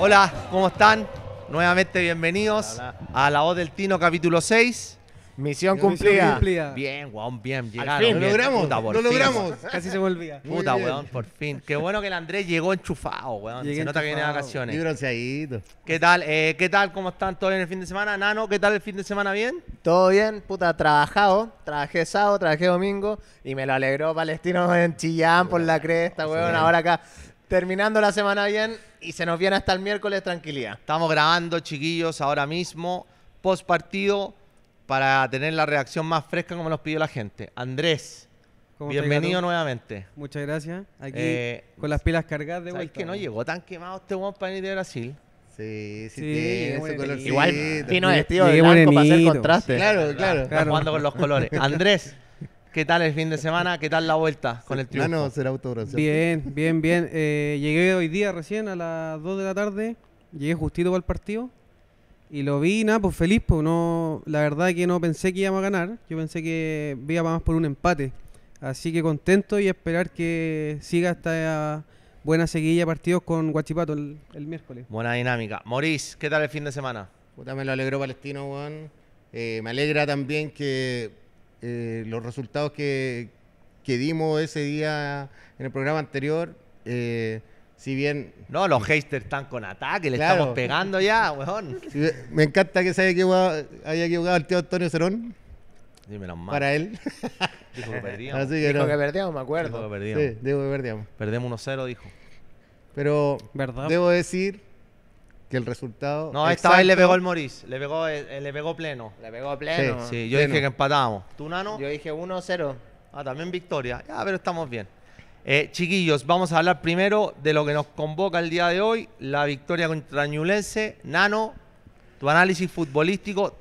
Hola, ¿cómo están? Nuevamente bienvenidos a La Voz del Tino, capítulo 6. Misión, cumplida. Bien, weón, bien, llegaron. lo logramos, lo logramos. Casi se volvía. Puta, weón, por fin. Qué bueno que el Andrés llegó enchufado, weón. se nota que viene de vacaciones. Y ahí. ¿Qué tal? Eh, ¿Qué tal? ¿Cómo están todos en el fin de semana? Nano, ¿qué tal el fin de semana? ¿Bien? Todo bien, puta, trabajado. Trabajé sábado, trabajé domingo. Y me lo alegró Palestino en Chillán por la cresta, weón. Ahora acá terminando la semana bien y se nos viene hasta el miércoles tranquilidad. Estamos grabando, chiquillos, ahora mismo, post partido, para tener la reacción más fresca como nos pidió la gente. Andrés, bienvenido nuevamente. Muchas gracias. Aquí eh, con las pilas cargadas de vuelta. que no llegó tan quemado este one para ir de Brasil. Sí, sí, sí Igual vino vestido para hacer contraste. Claro, claro. claro. jugando con los colores. Andrés. ¿Qué tal el fin de semana? ¿Qué tal la vuelta con el triunfo? Bueno, será Bien, bien, bien. Eh, llegué hoy día recién a las 2 de la tarde. Llegué justito para el partido. Y lo vi, nada, pues feliz, pues, La verdad es que no pensé que íbamos a ganar. Yo pensé que a más por un empate. Así que contento y esperar que siga esta buena seguilla de partidos con Guachipato el, miércoles. Buena dinámica. Morís, ¿qué tal el fin de semana? Puta, me lo alegró Palestino, Juan. Eh, me alegra también que eh, los resultados que, que, dimos ese día en el programa anterior, eh, si bien... No, los haters están con ataque, le estamos pegando ya, weón. me encanta que se haya equivocado, haya equivocado el tío Antonio Cerón. Sí, mal. Para él. Dijo que perdíamos. que perdíamos, me acuerdo. Dijo que perdíamos. perdíamos. Perdemos 1-0, dijo. Pero debo decir que el resultado. No, esta vez le pegó el Moris, le pegó, eh, eh, le pegó pleno. Le pegó pleno. Sí, yo dije que empatábamos. ¿Tú, Nano? Yo dije 1-0. Ah, también victoria. Ya, pero estamos bien. Eh, chiquillos, vamos a hablar primero de lo que nos convoca el día de hoy, la victoria contra Ñulense. Nano, tu análisis futbolístico.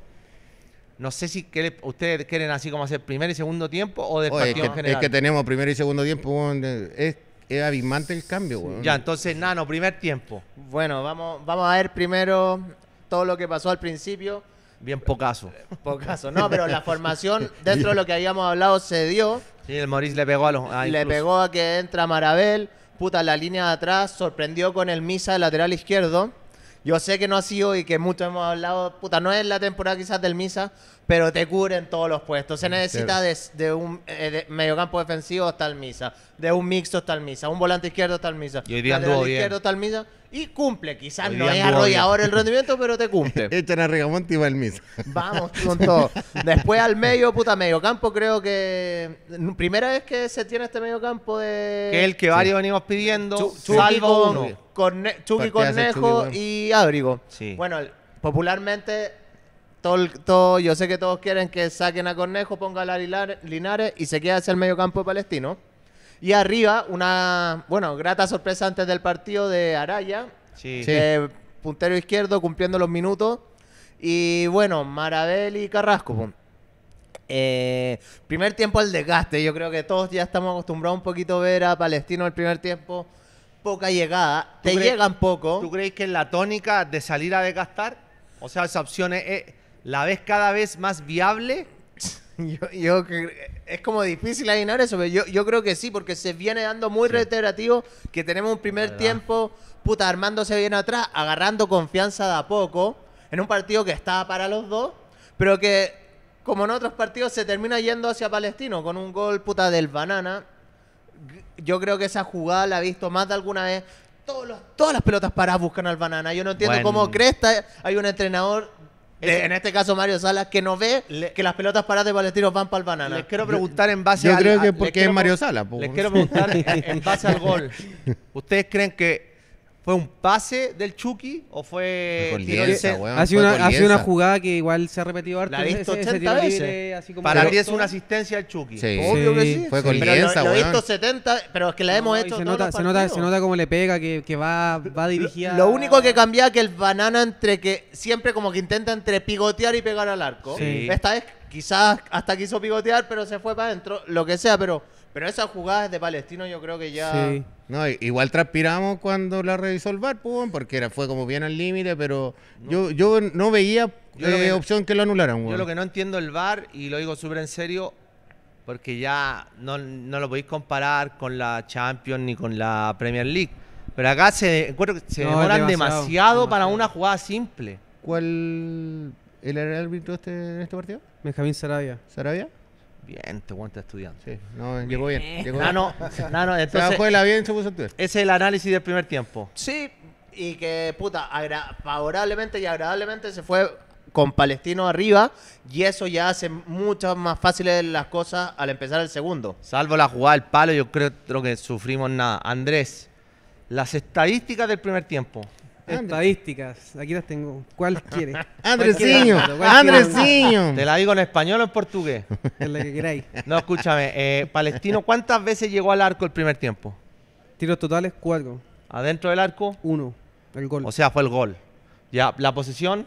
No sé si ustedes quieren así como hacer primer y segundo tiempo o del partido en general. Es que tenemos primer y segundo tiempo es abismante el cambio, güey. Ya, entonces, Nano, primer tiempo. Bueno, vamos, vamos a ver primero todo lo que pasó al principio. Bien pocaso. Pocaso, no, pero la formación, dentro de lo que habíamos hablado, se dio. Sí, el Maurice le pegó a los. le pegó a que entra Marabel. Puta, la línea de atrás sorprendió con el Misa de lateral izquierdo. Yo sé que no ha sido y que mucho hemos hablado. Puta, no es la temporada quizás del Misa, pero te en todos los puestos. Se necesita de, un eh, mediocampo defensivo hasta el misa, de un mixto hasta el misa, un volante izquierdo hasta el misa, y hoy día bien. izquierdo el misa. Y cumple, quizás no es arrollador el rendimiento, pero te cumple. Echan a Rigamonte y va el misa. Vamos con todo. Después al medio, puta, mediocampo creo que... Mm, primera vez que se tiene este mediocampo de... Que el que varios venimos pidiendo, salvo uno. Chucky Cornejo y Abrigo. Sí. Bueno, popularmente todo, yo sé que todos quieren que saquen a Cornejo, ponga a Linares y se queda hacia el medio campo de Palestino. Y arriba, una, bueno, grata sorpresa antes del partido de Araya. puntero izquierdo, cumpliendo los minutos. Y bueno, Marabel y Carrasco. Pues. Eh, primer tiempo al desgaste. Yo creo que todos ya estamos acostumbrados un poquito a ver a Palestino el primer tiempo. Poca llegada. Te llegan poco. ¿Tú crees que es la tónica de salir a desgastar? O sea, esa opción es, la vez cada vez más viable. Yo, es como difícil adivinar eso, pero yo, yo, creo que sí, porque se viene dando muy reiterativo que tenemos un primer tiempo, puta, armándose bien atrás, agarrando confianza de a poco, en un partido que estaba para los dos, pero que, como en otros partidos, se termina yendo hacia Palestino con un gol, puta, del banana. Yo creo que esa jugada la he visto más de alguna vez. todas las pelotas paradas buscan al banana. Yo no entiendo cómo Cresta hay un entrenador en este caso Mario Sala que no ve que las pelotas paradas de tiros van para el banana. Les quiero preguntar en base yo, yo creo que porque es Mario Salas. Les quiero preguntar en base al gol. ¿Ustedes creen que ¿Fue un pase del Chucky o fue con Lienza, weón, hace, una, jugada que igual se ha repetido harto. La visto 80 veces. Para mí es una asistencia al Chucky. Sí. Obvio que sí. Fue con pero lo, he visto 70, pero es que la hemos hecho se nota, los se nota, se nota le pega, que, va, va dirigida. Lo, único que cambia es que el banana entre que siempre como que intenta entre pigotear y pegar al arco. Sí. Esta vez quizás hasta quiso pigotear, pero se fue para adentro, lo que sea, pero pero esas jugadas de Palestino yo creo que ya... Sí. No, igual transpiramos cuando la revisó el VAR, pues, porque era, fue como bien al límite, pero Yo, no veía eh, opción que lo anularan. Güey. Yo lo que no entiendo el VAR, y lo digo súper en serio, porque ya no, lo podéis comparar con la Champions ni con la Premier League. Pero acá se, se demoran demasiado, para una jugada simple. ¿Cuál era el árbitro este, en este partido? Benjamín Sarabia. ¿Sarabia? Bien, te cuento estudiando. Sí, no, llegó bien. No, no, entonces. bien Ese es el análisis del primer tiempo. Sí, y que, puta, favorablemente y agradablemente se fue con Palestino arriba y eso ya hace muchas más fáciles las cosas al empezar el segundo. Salvo la jugada del palo, yo creo que sufrimos nada. Andrés, las estadísticas del primer tiempo. Estadísticas, aquí las tengo. ¿Cuál quiere? Andresiño, Andresiño. Te la digo en español o en portugués. En la que queráis. No, escúchame. Eh, palestino, ¿cuántas veces llegó al arco el primer tiempo? Tiros totales, cuatro. ¿Adentro del arco? Uno. El gol. O sea, fue el gol. Ya, la posición?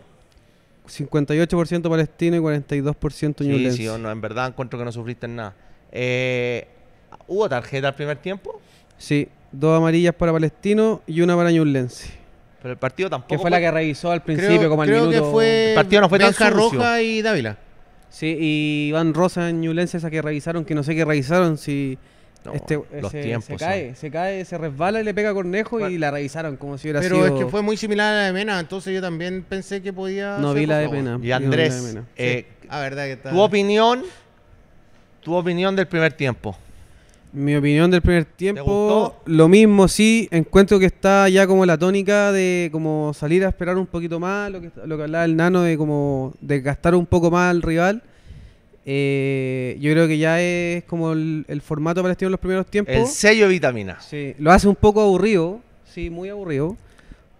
58% palestino y 42% ñublense. Sí, sí, no, en verdad encuentro que no sufriste nada. Eh, ¿Hubo tarjeta al primer tiempo? Sí, dos amarillas para palestino y una para ñublense. Pero el partido tampoco. Que fue, la que revisó al principio, como al minuto. el partido no fue tan Roja y Dávila. Sí, y Iván Rosa en Ñulense, esa que revisaron, que no sé qué revisaron, si. este, eh, los tiempos. Se cae, se cae, se resbala y le pega a Cornejo y la revisaron como si hubiera sido. Pero es que fue muy similar a la de Mena, entonces yo también pensé que podía. No vi la de Mena. Y Andrés, eh, ah, verdad que tu opinión, tu opinión del primer tiempo. Mi opinión del primer tiempo, lo mismo sí, encuentro que está ya como la tónica de como salir a esperar un poquito más, lo que, lo que hablaba el nano de como desgastar un poco más al rival. Eh, yo creo que ya es como el, el formato palestino en los primeros tiempos. El sello de vitamina. Sí, lo hace un poco aburrido, sí, muy aburrido,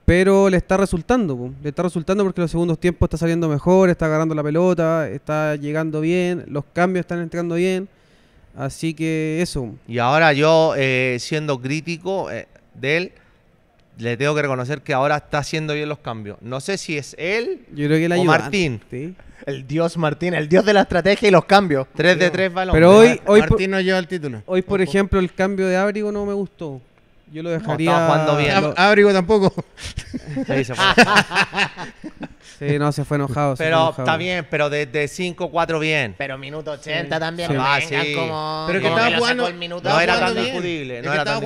pero le está resultando, le está resultando porque los segundos tiempos está saliendo mejor, está agarrando la pelota, está llegando bien, los cambios están entrando bien. Así que eso. Y ahora yo, eh, siendo crítico eh, de él, le tengo que reconocer que ahora está haciendo bien los cambios. No sé si es él o Martín. El dios Martín, el dios de la estrategia y los cambios. 3 de 3 balones. Pero hoy, hoy Martín no lleva el título. Hoy, por ejemplo, el cambio de abrigo no me gustó. Yo lo dejaría. No, jugando Abrigo ah, tampoco. Sí, no, se fue enojado. Pero está bien, pero desde 5, 4 bien. Pero minuto 80 también. Ah, pero que estaba jugando. El no era tan discutible. No era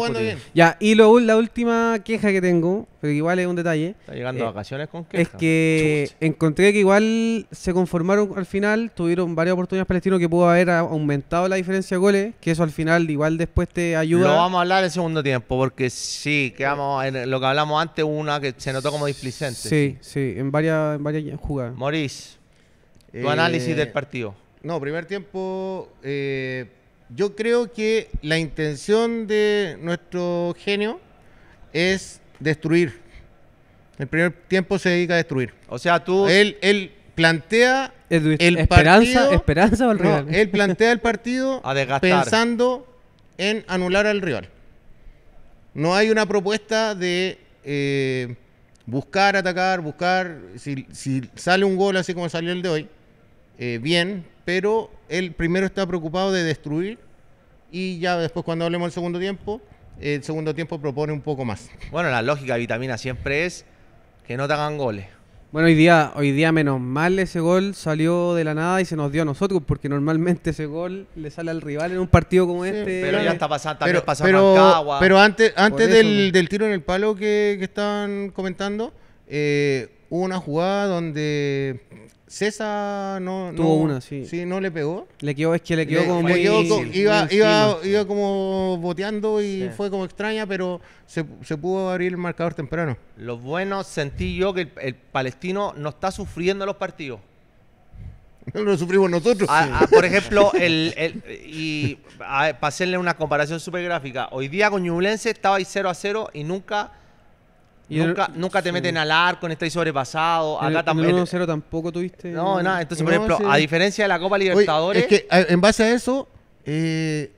Ya, y luego, la última queja que tengo, pero igual es un detalle. Está llegando eh, a vacaciones con queja. Es que encontré que igual se conformaron al final. Tuvieron varias oportunidades palestinos que pudo haber aumentado la diferencia de goles. Que eso al final, igual después te ayuda. Lo vamos a hablar el segundo tiempo, porque que sí, quedamos en lo que hablamos antes, una que se notó como displicente. Sí, sí, en varias, varias jugadas. Morís, tu eh, análisis del partido. No, primer tiempo, eh, yo creo que la intención de nuestro genio es destruir. El primer tiempo se dedica a destruir. O sea, tú... Él, él plantea el, esperanza, partido, esperanza rival. él plantea el partido pensando en anular al rival no hay una propuesta de eh, buscar, atacar, buscar. Si, sale un gol así como salió el de hoy, eh, bien, pero él primero está preocupado de destruir y ya después cuando hablemos del segundo tiempo, el segundo tiempo propone un poco más. Bueno, la lógica de vitamina siempre es que no te hagan goles. Bueno, hoy día, hoy día menos mal ese gol salió de la nada y se nos dio a nosotros, porque normalmente ese gol le sale al rival en un partido como este. Pero ya está pasando, también pero, pasa pero, Pero antes, antes del, tiro en el palo que, que estaban comentando, eh, hubo una jugada donde César no, Tuvo no, una, sí. Sí, no le pegó. Le quedó, es que le quedó como iba, iba, iba, como boteando y fue como extraña, pero se, pudo abrir el marcador temprano. Lo bueno sentí yo que el, palestino no está sufriendo los partidos. No lo sufrimos nosotros. por ejemplo, el, y para hacerle una comparación súper gráfica, hoy día con Ñublense estaba ahí 0 a 0 y nunca nunca, te meten al arco, estáis sobrepasado. Acá también. El 1-0 tampoco tuviste. No, nada. Entonces, por ejemplo, a diferencia de la Copa Libertadores. es que en base a eso, eh,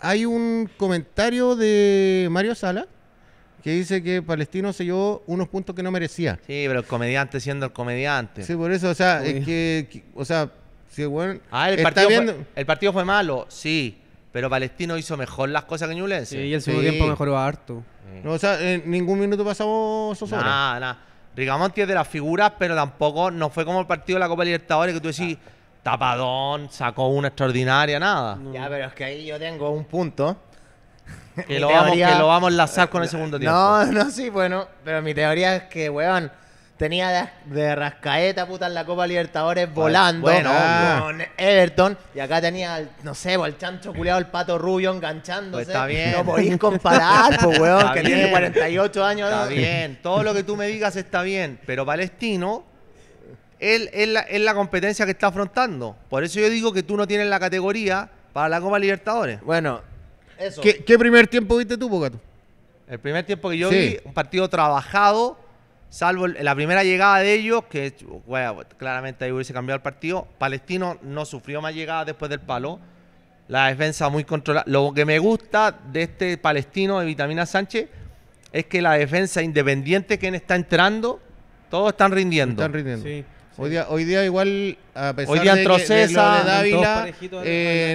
hay un comentario de Mario Sala que dice que Palestino se llevó unos puntos que no merecía. Sí, pero el comediante siendo el comediante. Sí, por eso, o sea, es que, o sea, si bueno, ah, el partido fue malo, sí, pero Palestino hizo mejor las cosas que Ñublense. Sí, y el segundo tiempo mejoró harto. Mm. o sea, en ningún minuto pasamos esos Nada, nada. Rigamonti es de las figuras, pero tampoco no fue como el partido de la Copa Libertadores que tú decís, tapadón, sacó una extraordinaria, nada. Ya, pero es que ahí yo tengo un punto. Que, lo vamos, que lo vamos a enlazar con el segundo tiempo. No, no, sí, bueno. Pero mi teoría es que, weón, Tenía de, rascaeta, puta, en la Copa Libertadores ah, volando bueno, con Everton. Y acá tenía, no sé, pues, el chancho culeado, el pato rubio enganchándose. Pues está bien. No podéis comparar, pues, weón, que tiene 48 años. Está bien. Todo lo que tú me digas está bien. Pero Palestino él, es la, competencia que está afrontando. Por eso yo digo que tú no tienes la categoría para la Copa Libertadores. Bueno, eso. ¿Qué, primer tiempo viste tú, Pocato? El primer tiempo que yo vi, un partido trabajado salvo la primera llegada de ellos, que claramente ahí hubiese cambiado el partido. Palestino no sufrió más llegadas después del palo. La defensa muy controlada. Lo que me gusta de este palestino de Vitamina Sánchez es que la defensa independiente, que está entrando, todos están rindiendo. Están rindiendo. Sí. Hoy, día, igual, a pesar de, que, eh, Dávila,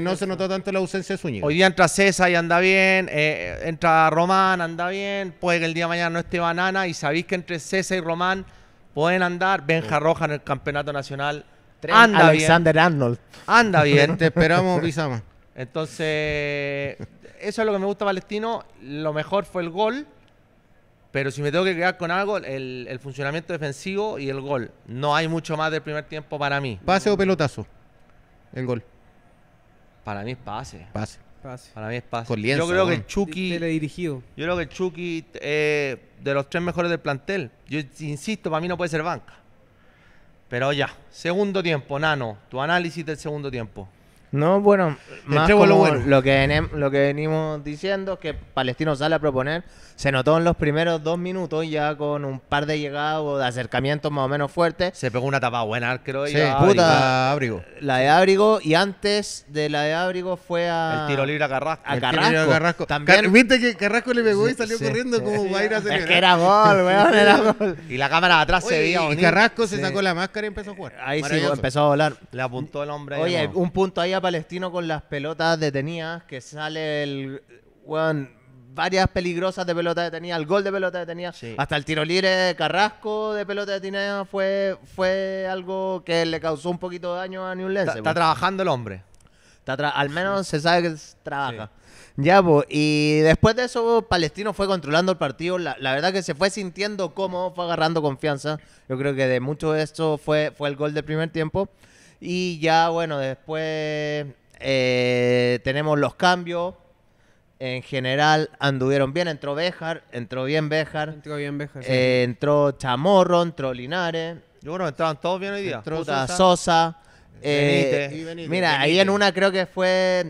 no se notó tanto la ausencia de Zúñiga. Hoy día entra César y anda bien, eh, entra Román, anda bien, puede que el día de mañana no esté Banana y sabéis que entre César y Román pueden andar. Benja Roja en el Campeonato Nacional anda Alexander Arnold. Anda bien. Te esperamos, Pizama. Entonces, eso es lo que me gusta Palestino. Lo mejor fue el gol. Pero si me tengo que quedar con algo, el, funcionamiento defensivo y el gol. No hay mucho más del primer tiempo para mí. ¿Pase o pelotazo? El gol. Para mí es pase. Pase. Para mí es pase. yo creo que Chucky. Yo creo que Chucky, eh, de los tres mejores del plantel, yo insisto, para mí no puede ser banca. Pero ya, segundo tiempo, Nano, tu análisis del segundo tiempo. No, bueno, más como Lo, que lo venimos diciendo que Palestino sale a proponer, se notó en los primeros dos minutos ya con un par de llegadas o de acercamientos más o menos fuertes. Se pegó una tapa buena, creo, sí, La puta, Abrigo. La de Abrigo y antes de la de Abrigo fue a... El tiro libre a Carrasco. A Carrasco. También... Viste que Carrasco le pegó y salió corriendo como va a Es que era gol, weón, era gol. Y la cámara de atrás se veía Y Carrasco se sacó la máscara y empezó a jugar. Ahí sí, empezó a volar. Le apuntó el hombre. Oye, un punto ahí a palestino con las pelotas detenidas, que sale el. varias peligrosas de pelota detenida, el gol de pelota detenida, hasta el tiro libre Carrasco de pelota detenida fue, fue algo que le causó un poquito de daño a New Está, pues. está trabajando el hombre. Está al menos se sabe que trabaja. Ya, pues, y después de eso, Palestino fue controlando el partido. La, verdad que se fue sintiendo cómodo, fue agarrando confianza. Yo creo que de mucho de esto fue, fue el gol del primer tiempo. Y ya, bueno, después eh, tenemos los cambios. En general anduvieron bien, entró Béjar, entró bien bejar Entró bien Béjar. Eh, entró Chamorro, entró Linares. Yo bueno, estaban todos bien hoy día. Entró Sosa. Eh, mira, ahí en una creo que fue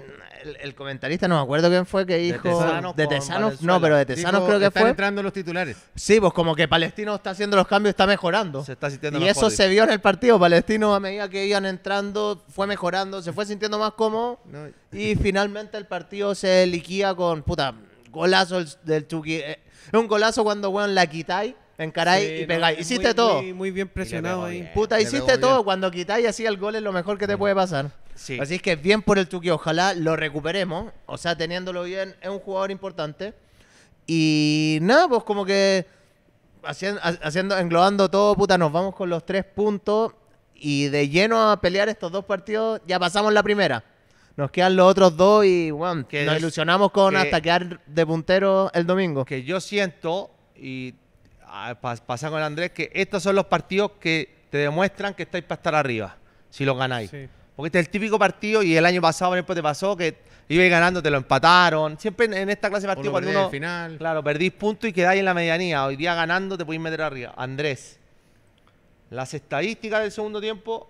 el, comentarista, no me acuerdo quién fue, que dijo. De Tesano no, pero de Tesanos creo que están fue. entrando los titulares. Sí, pues como que Palestino está haciendo los cambios, está mejorando. Se está sintiendo Y eso se vio en el partido. Palestino, a medida que iban entrando, fue mejorando, se fue sintiendo más cómodo. Y finalmente el partido se liquía con. Puta, golazo del Chucky. Es eh, un golazo cuando, weón, la quitáis encaráis y pegáis. hiciste todo. Muy, bien presionado ahí. Puta, hiciste todo. Cuando quitáis así el gol es lo mejor que te puede pasar. Así es que bien por el Tuki, ojalá lo recuperemos. O sea, teniéndolo bien, es un jugador importante. Y nada, pues como que haciendo, englobando todo, puta, nos vamos con los tres puntos y de lleno a pelear estos dos partidos, ya pasamos la primera. Nos quedan los otros dos y que nos ilusionamos con hasta quedar de puntero el domingo. Que yo siento, y ah, con Andrés, que estos son los partidos que te demuestran que estáis para estar arriba, si los ganáis. Porque este es el típico partido y el año pasado, por ejemplo, te pasó que ibas ganando, te lo empataron. Siempre en, esta clase de partido, cuando Final. Claro, perdís puntos y quedáis en la medianía. Hoy día ganando te podéis meter arriba. Andrés, las estadísticas del segundo tiempo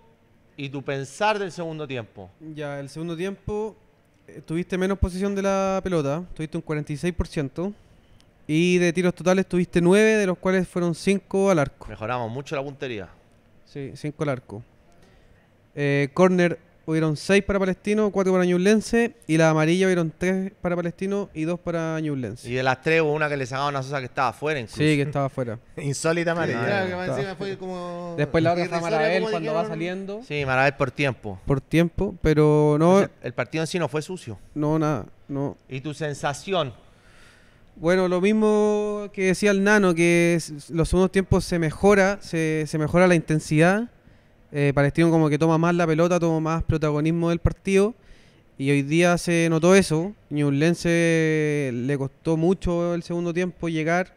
y tu pensar del segundo tiempo. Ya, el segundo tiempo eh, tuviste menos posición de la pelota, tuviste un 46%. Y de tiros totales tuviste 9, de los cuales fueron 5 al arco. Mejoramos mucho la puntería. Sí, 5 al arco. Eh, corner hubieron 6 para Palestino, 4 para newlense Y la amarilla hubieron 3 para Palestino y 2 para newlense. Y de las 3 hubo una que le sacaban a Sosa que estaba afuera incluso. Sí, que estaba afuera. Insólita amarilla. Después la otra fue Marabel cuando va saliendo. Sí, Marabel por tiempo. Por tiempo, pero no... el partido en sí no fue sucio. No, nada, no. ¿Y tu sensación? Bueno, lo mismo que decía el Nano, que los segundos tiempos se mejora, se mejora la intensidad eh, Palestino como que toma más la pelota, toma más protagonismo del partido. Y hoy día se notó eso. Lense le costó mucho el segundo tiempo llegar.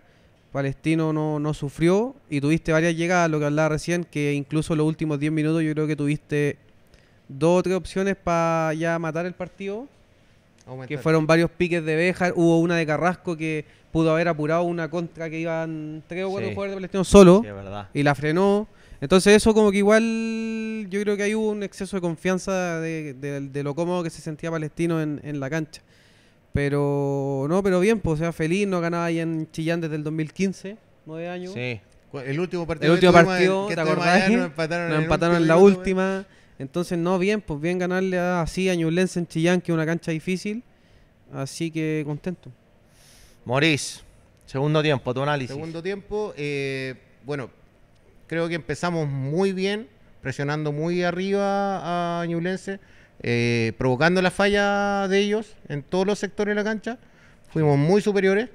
Palestino no, sufrió y tuviste varias llegadas, lo que hablaba recién, que incluso los últimos 10 minutos yo creo que tuviste dos o tres opciones para ya matar el partido. Que fueron varios piques de Béjar, hubo una de Carrasco que pudo haber apurado una contra que iban tres o cuatro jugadores de Palestino solo y la frenó. Entonces eso como que igual yo creo que hay un exceso de confianza de, lo cómodo que se sentía Palestino en, la cancha. Pero no, pero bien, pues sea, feliz, no ganaba ahí en Chillán desde el 2015, nueve años. Sí. El último partido. El último partido, ¿te acordás? Nos empataron, en, la última. Entonces, no, bien, pues bien ganarle así a Ñublense en Chillán, que es una cancha difícil. Así que contento. Morís, segundo tiempo, tu análisis. Segundo tiempo, eh, bueno, Creo que empezamos muy bien, presionando muy arriba a Ñublense, eh, provocando la falla de ellos en todos los sectores de la cancha. Fuimos muy superiores.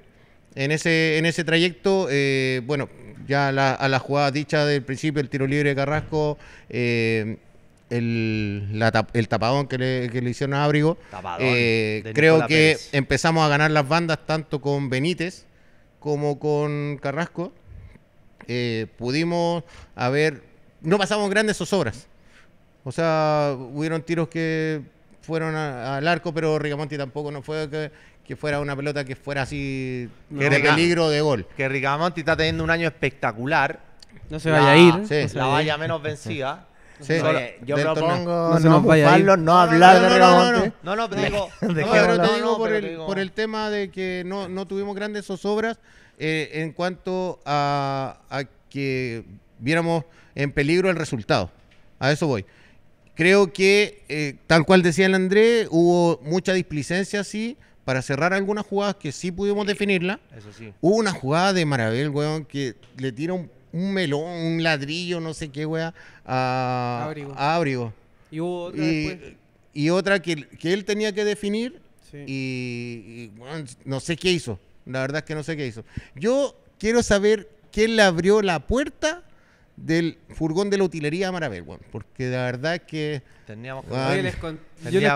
En ese, en ese trayecto, eh, bueno, ya a la jugada dicha del principio, el tiro libre de Carrasco, eh, el, tapadón que le, hicieron a Abrigo. creo que empezamos a ganar las bandas tanto con Benítez como con Carrasco. Eh, pudimos haber, no pasamos grandes zozobras. O sea, hubieron tiros que fueron al arco, pero Rigamonti tampoco no fue que, que fuera una pelota que fuera así de peligro de gol. Que Rigamonti está teniendo un año espectacular. No se vaya a ir. ¿eh? la valla menos vencida. yo propongo no, no hablar de Rigamonti No, no, digo, no, pero te digo por el, por el tema de que no, no tuvimos grandes zozobras eh, en cuanto a, que viéramos en peligro el resultado. A eso voy. Creo que, eh, tal cual decía el André, hubo mucha displicencia, sí, para cerrar algunas jugadas que sí pudimos definirla. Eso sí. Hubo una jugada de Marabel, weón, que le tira un, melón, un ladrillo, no sé qué, weón, a, Abrigo. Y hubo otra y otra que, él tenía que definir y, no sé qué hizo. La verdad es que no sé qué hizo. Yo quiero saber quién le abrió la puerta del furgón de la utilería a Marabel, porque la verdad es que... Teníamos yo les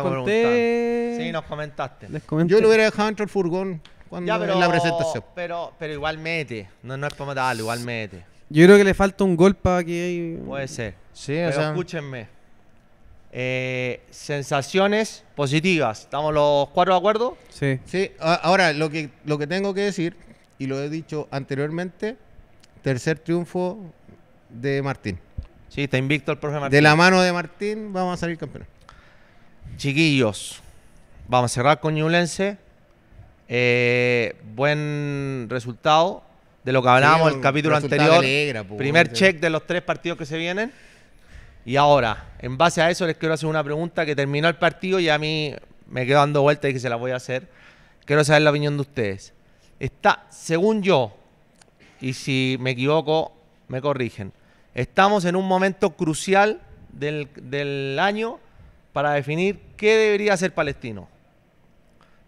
conté... Sí, nos comentaste. Yo lo hubiera dejado dentro del furgón cuando en la presentación. Pero, pero igual mete, no, no es para matarlo, igual mete. Yo creo que le falta un gol para que... Puede ser. Sí, o sea, escúchenme. Eh, sensaciones positivas. ¿Estamos los cuatro de acuerdo? Sí. ahora lo que, lo que tengo que decir, y lo he dicho anteriormente, tercer triunfo de Martín. Sí, está invicto el profe De la mano de Martín vamos a salir campeón Chiquillos, vamos a cerrar con Ñulense eh, buen resultado de lo que hablábamos en el capítulo anterior. Pues, primer check de los tres partidos que se vienen. Y ahora, en base a eso, les quiero hacer una pregunta que terminó el partido y a mí me quedo dando vueltas y que se la voy a hacer. Quiero saber la opinión de ustedes. Está, según yo, y si me equivoco, me corrigen, estamos en un momento crucial del, año para definir qué debería hacer Palestino.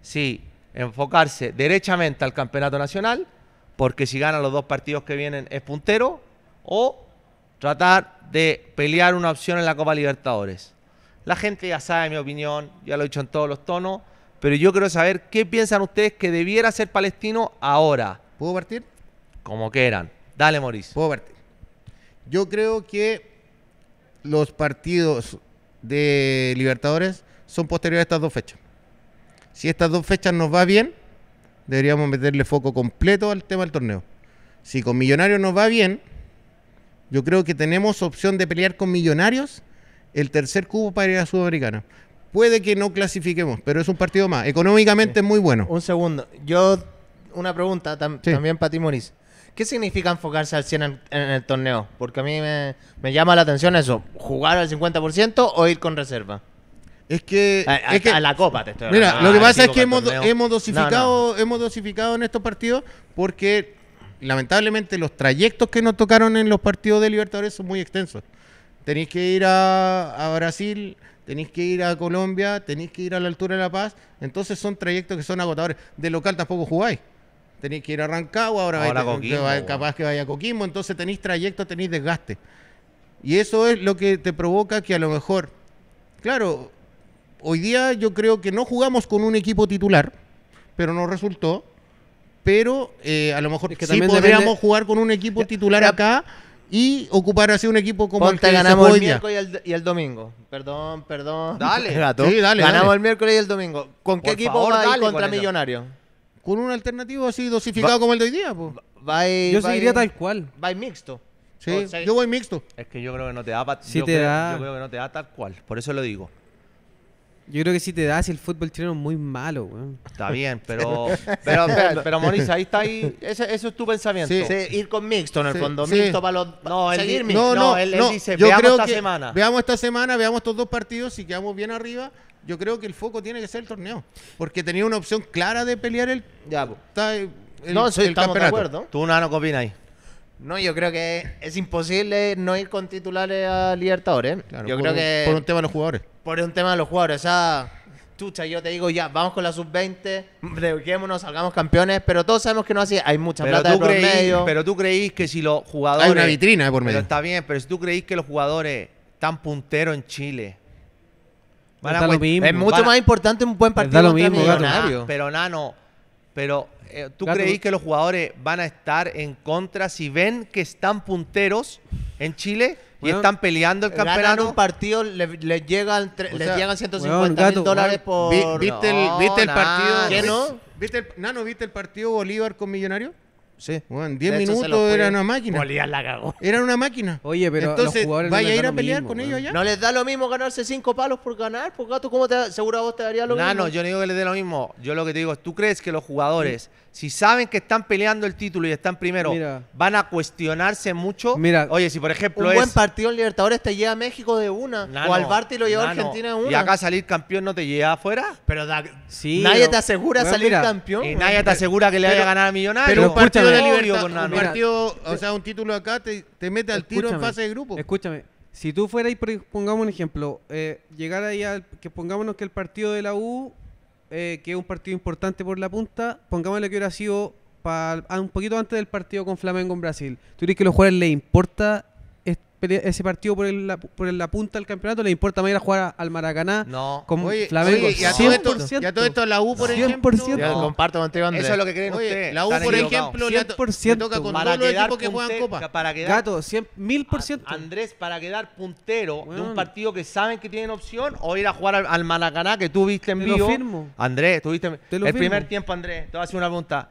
Si enfocarse derechamente al campeonato nacional, porque si gana los dos partidos que vienen es puntero, o tratar de pelear una opción en la Copa Libertadores. La gente ya sabe mi opinión, ya lo he dicho en todos los tonos, pero yo quiero saber qué piensan ustedes que debiera ser Palestino ahora. ¿Puedo partir? Como quieran. Dale, Mauricio. Puedo partir. Yo creo que los partidos de Libertadores son posteriores a estas dos fechas. Si estas dos fechas nos va bien, deberíamos meterle foco completo al tema del torneo. Si con Millonarios nos va bien, yo creo que tenemos opción de pelear con Millonarios el tercer cubo para ir a Sudamericana. Puede que no clasifiquemos, pero es un partido más. Económicamente es muy bueno. Un segundo. Yo, una pregunta también para ti, ¿Qué significa enfocarse al 100 en, el torneo? Porque a mí me, llama la atención eso. ¿Jugar al 50% o ir con reserva? Es que a, la copa te estoy Mira, lo que ah, pasa es que hemos, dosificado, hemos dosificado en estos partidos porque lamentablemente los trayectos que nos tocaron en los partidos de Libertadores son muy extensos. Tenéis que ir a, Brasil, tenéis que ir a Colombia, tenéis que ir a la altura de La Paz. Entonces son trayectos que son agotadores. De local tampoco jugáis. Tenéis que ir a Rancagua, ahora, vais, Coquimbo, capaz que vaya a Coquimbo. Entonces tenéis trayectos, tenéis desgaste. Y eso es lo que te provoca que a lo mejor, claro, hoy día yo creo que no jugamos con un equipo titular, pero no resultó pero eh, a lo mejor sí podríamos jugar con un equipo titular acá y ocupar así un equipo como el que ganamos el miércoles y el, domingo. Perdón, perdón. Dale. Sí, dale ganamos el miércoles y el domingo. ¿Con qué equipo va a contra millonario? Millonarios? Con un alternativo así dosificado como el de hoy día. Pues. yo seguiría tal cual. Va mixto. Sí, yo voy mixto. Es que yo creo que no te da... Pa, Yo creo que no te da tal cual. Por eso lo digo. Yo creo que sí te das el fútbol tiene muy malo, weón. Está bien, pero, pero, pero, ahí está ahí. Ese, eso es tu pensamiento. Sí. ir con mixto en el fondo. Mixto para los. No, él, seguir, no, no, él, dice, yo veamos creo esta que semana. Veamos esta semana, veamos estos dos partidos y quedamos bien arriba. Yo creo que el foco tiene que ser el torneo. Porque tenía una opción clara de pelear el. Ya, pues. no, estamos de acuerdo. Tú, Nano, no opinas ahí? No, yo creo que es imposible no ir con titulares a Libertadores. yo creo que. Por un tema de los jugadores. Por un tema de los jugadores. O sea, chucha, yo te digo ya, vamos con la sub-20, revolquémonos, salgamos campeones, pero todos sabemos que no así. Hay mucha plata de por medio. Pero tú creís que si los jugadores. Hay una vitrina por medio. Pero está bien, pero si tú creís que los jugadores están punteros en Chile. Es mucho más importante un buen partido. Lo mismo, pero nano, pero eh, ¿tú creí que los jugadores van a estar en contra si ven que están punteros en Chile y están peleando el campeonato? un partido, les le llegan, 150 mil dólares por... ¿Viste, el, partido? no? Nano, ¿viste el partido Bolívar con Millonario? Sí, 10 minutos era una máquina. Era una máquina. Oye, pero entonces vaya a ir a pelear con ellos No les da lo mismo ganarse 5 palos por ganar, por pues, gato, ¿cómo te seguro a vos te daría lo mismo? No, no, yo no digo que les dé lo mismo. Yo lo que te digo es, ¿tú crees que los jugadores, si saben que están peleando el título y están primero, van a cuestionarse mucho? Mira, oye, si por ejemplo un buen partido en Libertadores te lleva a México de una, o al lo lleva a Argentina de una. Y acá salir campeón no te lleva afuera, pero nadie te asegura salir campeón. Y nadie te asegura que le vaya a ganar a Millonarios un o sea, un título acá te, mete al tiro en fase de grupo. Escúchame, si tú fueras, pongamos un ejemplo, eh, llegar ahí al, que pongámonos que el partido de la U, eh, que es un partido importante por la punta, pongámosle que hubiera sido ah, un poquito antes del partido con Flamengo en Brasil. ¿Tú crees que los jugadores les importa ese partido por, la, la punta del campeonato, le importa más ir a jugar al Maracaná no. con Flamengo. y a, Todo esto, todo esto, la U, por ejemplo. comparto contigo, Andrés. Eso es lo que creen ustedes. La U, por ejemplo, le, toca con para todos los equipos que juegan Copa. Para quedar, 100, 1000%. Ah, Andrés, para quedar puntero de un partido que saben que tienen opción o ir a jugar al, Maracaná que tú viste en vivo. Lo Andrés, el primer tiempo, Andrés. Te voy a hacer una pregunta.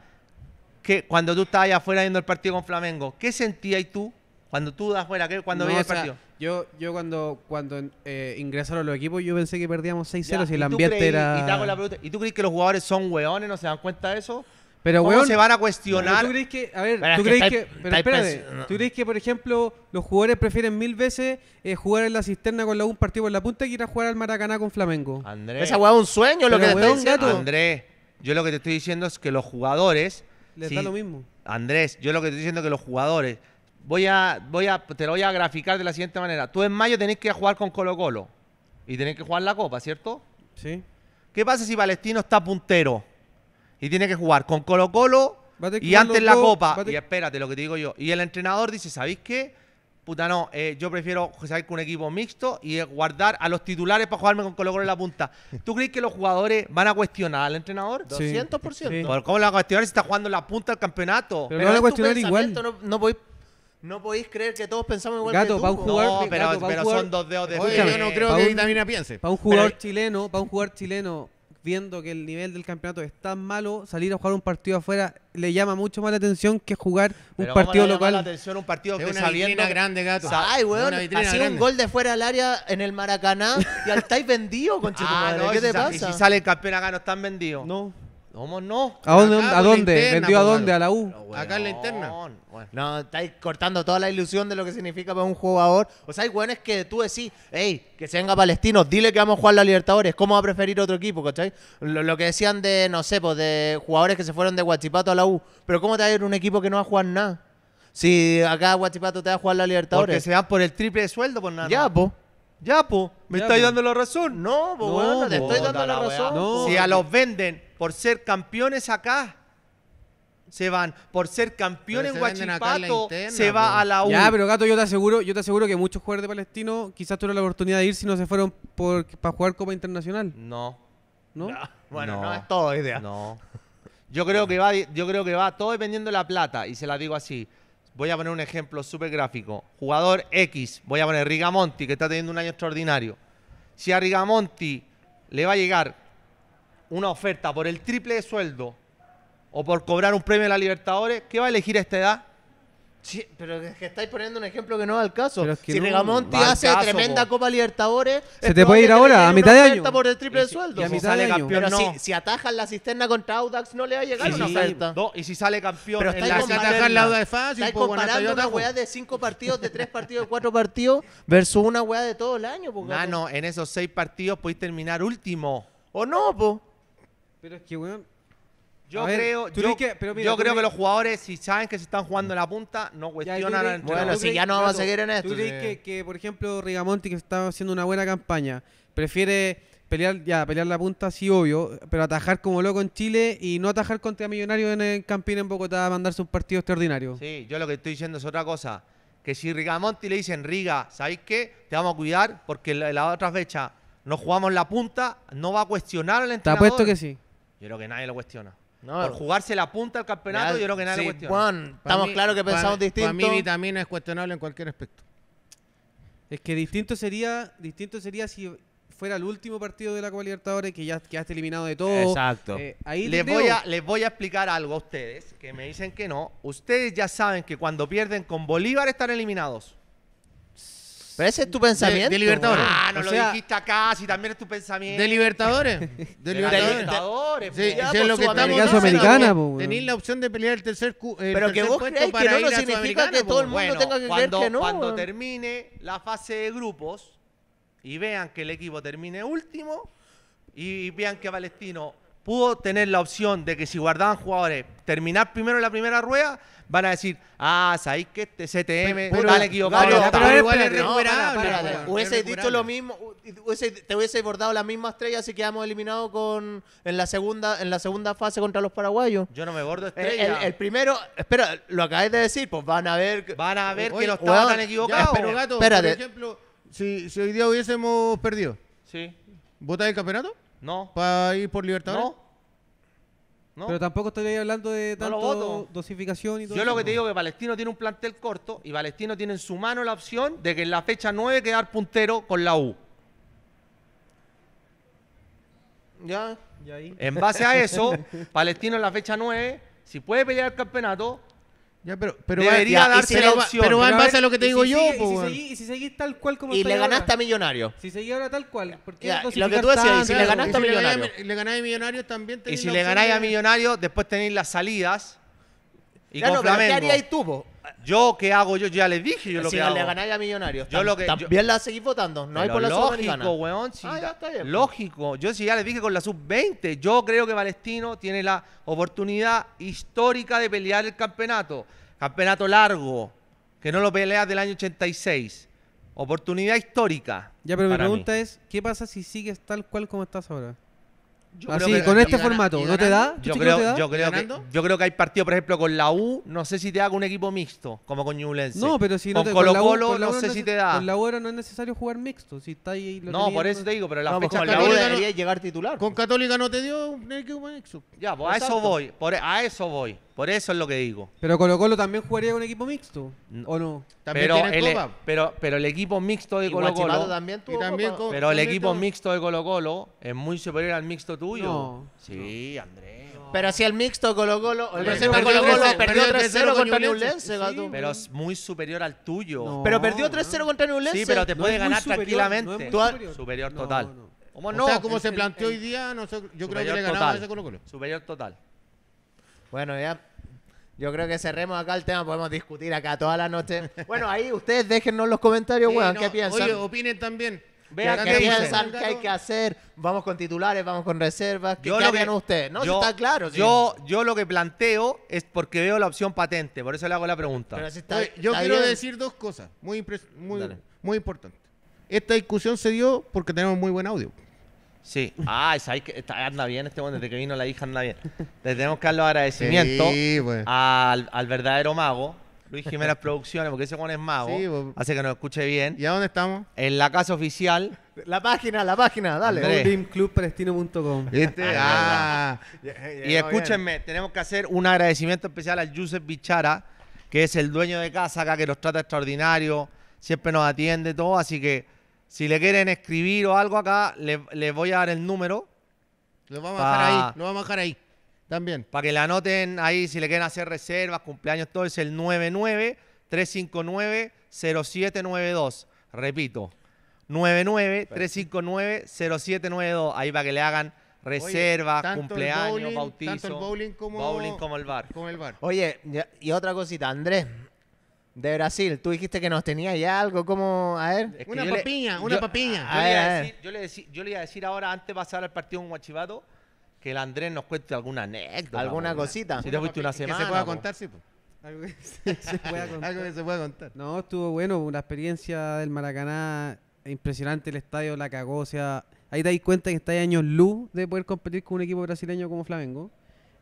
Que cuando tú estabas allá afuera viendo el partido con Flamengo, ¿qué sentías tú? Cuando tú das fuera, cuando viene el partido. Yo, yo cuando, cuando eh, ingresaron los equipos, yo pensé que perdíamos 6-0 y el ambiente era. Y, tú crees que los jugadores son hueones? ¿No se dan cuenta de eso? Pero, ¿Cómo se van a cuestionar? ¿Tú crees que, a ver, tú crees que, pero espérate, ¿tú crees que, por ejemplo, los jugadores prefieren mil veces eh, jugar en la cisterna con la un partido por la punta que ir a jugar al Maracaná con Flamengo? Andrés. Esa hueá es un sueño lo que te estoy diciendo. Andrés, yo lo que te estoy diciendo es que los jugadores... Les da lo mismo. Andrés, yo lo que te estoy diciendo es que los jugadores voy a, voy a, te lo voy a graficar de la siguiente manera. Tú en mayo tenés que jugar con Colo Colo y tenés que jugar la Copa, ¿cierto? Sí. ¿Qué pasa si Palestino está puntero y tiene que jugar con Colo Colo y antes la Copa? Y espérate lo que te digo yo. Y el entrenador dice, ¿sabéis qué? Puta, no, eh, yo prefiero salir con un equipo mixto y guardar a los titulares para jugarme con Colo Colo en la punta. ¿Tú crees que los jugadores van a cuestionar al entrenador? 200%. ¿Cómo lo van a cuestionar si está jugando en la punta del campeonato? Pero, no van a cuestionar igual. No, no podéis creer que todos pensamos igual Gato, que tú. Para un jugador, pero, Gato, son dos dedos Yo no eh, creo que piense. Para un jugador chileno, para un jugador chileno, viendo que el nivel del campeonato es tan malo, salir a jugar un partido afuera le llama mucho más la atención que jugar un partido local. llama la atención un partido que una vitrina grande, gato. Ay, weón, sido un gol de fuera al área en el Maracaná y al estáis vendido, con ah, ¿Qué te pasa? Y si sale el campeón acá no están vendidos. No. ¿Cómo no? ¿A dónde? Acá ¿A dónde? Interna, ¿Vendió a dónde? a vendió a dónde a la U? Acá en la interna. No, estáis cortando toda la ilusión de lo que significa para un jugador. O sea, hay bueno, que tú decís, hey, que se venga Palestino, dile que vamos a jugar la Libertadores, ¿cómo va a preferir otro equipo, cachai? Lo, que decían de, no sé, pues de jugadores que se fueron de Guachipato a la U. Pero ¿cómo te va a ir un equipo que no va a jugar nada? Si acá Guachipato te va a jugar la Libertadores. Porque se van por el triple de sueldo, por pues, nada. Ya, pues. Ya, po, me estáis dando la razón. No, no, te estoy dando la, razón. Si a los venden por ser campeones acá, se van por ser campeón en Guachipato, se va a la U. Ya, pero gato, yo te aseguro, yo te aseguro que muchos jugadores de Palestino quizás tuvieron la oportunidad de ir si no se fueron para jugar Copa Internacional. No. ¿No? Bueno, no. es todo idea. No. Yo creo que va, yo creo que va todo dependiendo de la plata, y se la digo así voy a poner un ejemplo súper gráfico. Jugador X, voy a poner Rigamonti, que está teniendo un año extraordinario. Si a Rigamonti le va a llegar una oferta por el triple de sueldo o por cobrar un premio de la Libertadores, ¿qué va a elegir a esta edad? Sí, pero es que estáis poniendo un ejemplo que no es al caso. si no, hace tremenda Copa Libertadores, se te puede ir ahora, a mitad de año. por el triple sueldo. Y, a mitad sale Campeón, si, si, atajan la cisterna contra Audax, no le va a llegar una falta y si sale campeón, pero en la si atajan la Audax Estáis comparando una weá de cinco partidos, de tres partidos, de cuatro partidos, versus una weá de todo el año. Nah, no, en esos seis partidos podéis terminar último. O no, po. Pero es que, weón, yo creo, yo, que, yo creo que los jugadores, si saben que se están jugando en la punta, no cuestionan al Bueno, si ya no vamos a seguir en esto. ¿Tú crees que, por ejemplo, Rigamonti, que está haciendo una buena campaña, prefiere pelear ya pelear la punta, sí, obvio, pero atajar como loco en Chile y no atajar contra Millonarios en el en Bogotá, mandarse un partido extraordinario? Sí, yo lo que estoy diciendo es otra cosa. Que si Rigamonti le dicen, Riga, ¿sabéis qué? Te vamos a cuidar porque la, otra fecha no jugamos la punta, no va a cuestionar al entrenador. Te apuesto que sí. Yo creo que nadie lo cuestiona por jugarse la punta al campeonato, yo creo que nada sí, es estamos claros que pensamos distinto. Para mí, vitamina es cuestionable en cualquier aspecto. Es que distinto sería, distinto sería si fuera el último partido de la Copa Libertadores que ya quedaste eliminado de todo. Exacto. Eh, ahí les, voy a, les voy a explicar algo a ustedes que me dicen que no. Ustedes ya saben que cuando pierden con Bolívar están eliminados. Pero ese es tu pensamiento. De, Libertadores. Ah, no lo dijiste acá, si también es tu pensamiento. De Libertadores. De Libertadores. De Sí, pues, es lo que estamos caso americana, pues. la opción de pelear el tercer el Pero tercer que vos que no, significa que todo el pues, mundo bueno, tenga que cuando, que Cuando termine la fase de grupos y vean que el equipo termine último y vean que Palestino pudo tener la opción de que si guardaban jugadores, terminar primero en la primera rueda, van a decir, ah, sabéis que este CTM pero, equivocado. Pero, igual es recuperable. hubiese dicho lo mismo, te hubiese bordado la misma estrella si quedamos eliminados con en la segunda, en la segunda fase contra los paraguayos. Yo no me gordo estrella. El, primero, espera, lo acabáis de decir, pues van a ver. Van a ver que los estaban tan equivocado pero gato, por ejemplo, si, si hoy día hubiésemos perdido. Sí. ¿Votáis el campeonato? No. ¿Para ir por libertad? No. Pero tampoco estoy hablando de tanto dosificación y todo Yo lo que te digo es que Palestino tiene un plantel corto y Palestino tiene en su mano la opción de que en la fecha 9 quedar puntero con la U. ¿Ya? En base a eso, Palestino en la fecha 9, si puede pelear el campeonato, ya, pero, pero Debería va, ya, darse la opción. pero va en base a lo que te digo yo. Sigue, po, y, si seguís, si seguís tal cual como Y le ganaste ahora. a Millonario. Si seguís ahora tal cual. ¿por lo que tú decías, tanto, si le ganaste a Millonario. Le, ganáis a Millonario también Y si le ganáis a Millonario, después tenéis las salidas. Y claro, con no, Flamengo. ¿qué harías tú, po? Yo, ¿qué hago? Yo ya les dije yo lo si que le ganáis a Millonarios, yo lo que, también la seguís votando. No hay por la Lógico, weón. Ah, lógico. Yo sí ya les dije con la sub-20. Yo creo que Palestino tiene la oportunidad histórica de pelear el campeonato. Campeonato largo, que no lo peleas del año 86. Oportunidad histórica. Ya, pero mi pregunta es, ¿qué pasa si sigues tal cual como estás ahora? Yo Así, ah, con este formato, ¿no te da? Yo creo, que, yo creo que hay partido, por ejemplo, con la U, no sé si te da con un equipo mixto, como con newlands No, pero si no con te, con Colo, U, no, sé si te da. Con la U no es necesario jugar mixto, si está ahí... Lo no, por eso te digo, pero la pues fechas con debería llegar titular. Con Católica no te dio un equipo mixto. Ya, pues a eso voy, e- a eso voy. Por eso es lo que digo. Pero Colo Colo también jugaría con equipo mixto, ¿o no? También pero, e- copa. pero, pero el equipo mixto de Colo Colo. También tuvo copa. Pero el equipo mixto de Colo Colo es muy superior al mixto tuyo. Sí, Andrés. Pero si el mixto Colo Colo, el Colo Colo perdió 3-0 contra Neulense, Pero es muy superior al tuyo. pero perdió 3-0 contra Neulense. Sí, pero te puede ganar tranquilamente. superior. total. ¿Cómo no? O sea, como se planteó hoy día, yo creo que le ganaba a ese Colo Colo. Superior total. Bueno, ya yo creo que cerremos acá el tema, podemos discutir acá toda la noche. Bueno, ahí ustedes déjennos los comentarios, ¿qué piensan? Oye, opinen también. qué, piensan, qué hay que hacer. Vamos con titulares, vamos con reservas. ¿Qué, yo ustedes? No, está claro. Yo, yo lo que planteo es porque veo la opción patente, por eso le hago la pregunta. yo quiero decir dos cosas muy, muy, muy importantes. Esta discusión se dio porque tenemos muy buen audio. Sí. Ah, que está, anda bien este desde que vino la hija anda bien. Le tenemos que dar los agradecimientos pues. al, verdadero mago, Luis Jiménez Producciones, porque ese Juan es mago, Sí, pues. hace que nos escuche bien. ¿Y a dónde estamos? En la casa oficial, La página, la página, dale. Andrés. Ah. y escúchenme, tenemos que hacer un agradecimiento especial al Joseph Bichara, que es el dueño de casa acá, que nos trata extraordinario, siempre nos atiende todo, así que si le quieren escribir o algo acá, les le voy a dar el número. Lo vamos a dejar ahí, lo vamos a dejar ahí. También. Para que le anoten ahí, si le quieren hacer reservas, cumpleaños, todo, es el 99-359-0792. Repito, 99-359-0792. Ahí para que le hagan reservas, cumpleaños, bautizos, Tanto el bowling Como el bar. Oye, y otra cosita, Andrés, de Brasil, tú dijiste que nos tenía ya algo como. A ver. una papiña, una yo, papiña. yo, le yo, le iba a decir ahora, antes de pasar al partido un Guachivato, que el Andrés nos cuente alguna anécdota. Alguna cosita. Si te una semana. Que se pueda contar, sí. Algo que se, pueda contar. No, estuvo bueno. La experiencia del Maracaná, impresionante. El estadio la cagó. O sea, ahí te das cuenta que está años luz de poder competir con un equipo brasileño como Flamengo.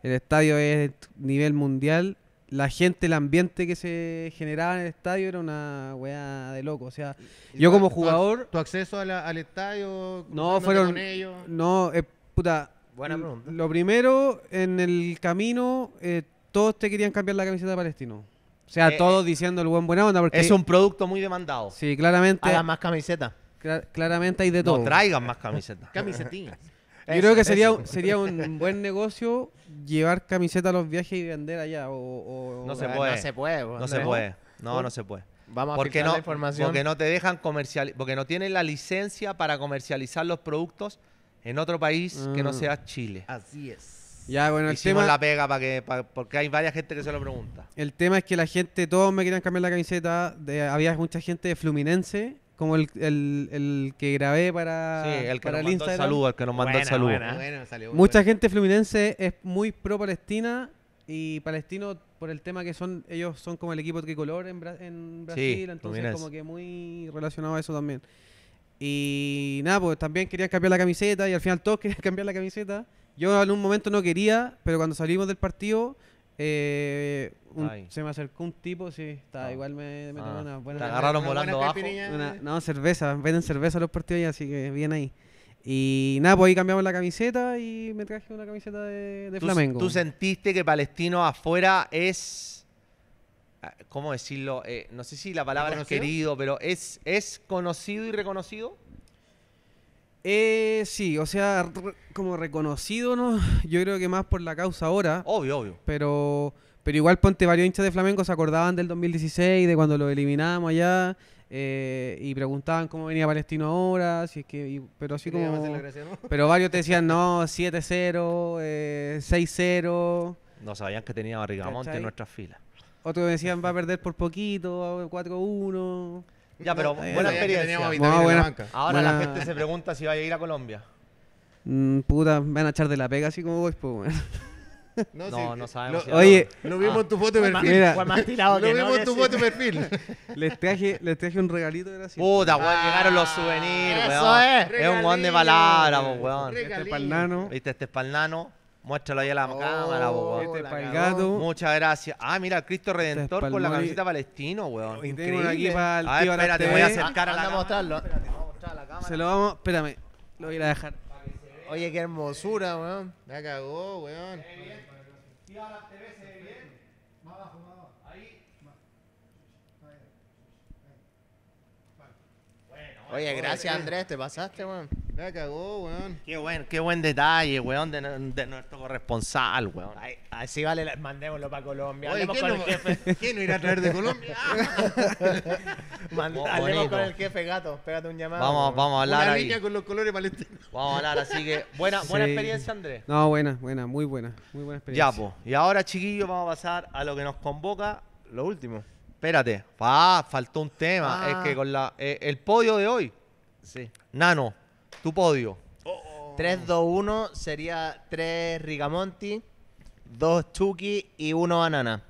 El estadio es nivel mundial la gente, el ambiente que se generaba en el estadio era una weá de loco. O sea, yo como jugador. ¿Tu, acceso al estadio? No, fueron. Con ellos? No, es eh, puta. Buena pregunta. Lo primero, en el camino, eh, todos te querían cambiar la camiseta de Palestino. O sea, eh, todos diciendo el buen buena onda. Porque es un producto muy demandado. Sí, claramente. Hagan más camisetas. claramente hay de todo. No traigan más camisetas. camisetines. Yo creo que sería, sería un buen negocio llevar camiseta a los viajes y vender allá. no, se puede. no se puede. no, no se puede. Vamos a no, la información. Porque no te dejan porque no tienen la licencia para comercializar los productos en otro país que no mm. sea Chile. Así es. Ya, bueno, el tema, la pega para que, porque hay varias gente que se lo pregunta. El tema es que la gente, todos me querían cambiar la camiseta. había mucha gente de Fluminense como el, que grabé para, el saludo, que nos manda el saludo. Mucha gente fluminense es muy pro Palestina y palestino por el tema que son ellos son como el equipo tricolor en, en Brasil, entonces como que muy relacionado a eso también. Y nada, pues también querían cambiar la camiseta y al final todos querían cambiar la camiseta. Yo en un momento no quería, pero cuando salimos del partido eh, se me acercó un tipo, sí, está, ah. igual me, ah. una agarraron volando abajo. no, cerveza, venden cerveza los partidos y así que bien ahí. Y nada, pues ahí cambiamos la camiseta y me traje una camiseta de, de ¿Tú, Flamengo. ¿Tú sentiste que Palestino afuera es. Ah, ¿Cómo decirlo? Eh, no sé si la palabra es querido, pero ¿es, ¿es conocido y reconocido? Eh, sí, o sea, como reconocido, ¿no? Yo creo que más por la causa ahora, Obvio, obvio. pero, pero igual ponte varios hinchas de Flamengo se acordaban del 2016, de cuando lo eliminamos allá, eh, y preguntaban cómo venía Palestino ahora, si es que, pero así Pero varios te decían, no, 7-0, eh, 6-0. No sabían que tenía Barrigamonte en nuestras filas. Otros decían, va a perder por poquito, 4-1. Ya, pero buena experiencia. Ahora la gente se pregunta si va a ir a Colombia. Mm, puta, me van a echar de la pega así como voy, pues, No, no sabemos Oye. Lo vimos en tu foto de ah. perfil. Lo no. vimos en tu foto de perfil. Les traje, les traje un regalito, gracias. Puta, weón, ah, llegaron los souvenirs, Eso es. es. un weón de palabra, pues, weón. Este es palnano. Viste, este es palnano. Muéstralo ahí a la oh, cámara, weón. Este Muchas gracias. Ah, mira, Cristo este Redentor con la camiseta palestino, weón. Increíble. Aquí espérate, voy a acercar a la cámara. a Se lo vamos, espérame, lo voy a dejar. Oye, qué hermosura, weón. Me cagó, weón. Más abajo, Oye, gracias Andrés, te pasaste, weón. La cagó, weón. Qué buen, qué buen detalle, weón, de, nuestro corresponsal, weón. así vale, mandémoslo para Colombia. Oye, ¿quién, no, irá a traer de Colombia? con el jefe gato. Espérate un llamado. Vamos, a hablar Una con los colores palestinos. Vamos a hablar, así que buena, buena experiencia, Andrés. No, buena, buena, muy buena, muy buena experiencia. Ya, po. Y ahora, chiquillos, vamos a pasar a lo que nos convoca. Lo último. Espérate. Ah, faltó un tema. Es ah. que con la, eh, el podio de hoy. Sí. Nano. Tu podio. 3, 2, 1 sería 3 Rigamonti, 2 Chucky y 1 Banana.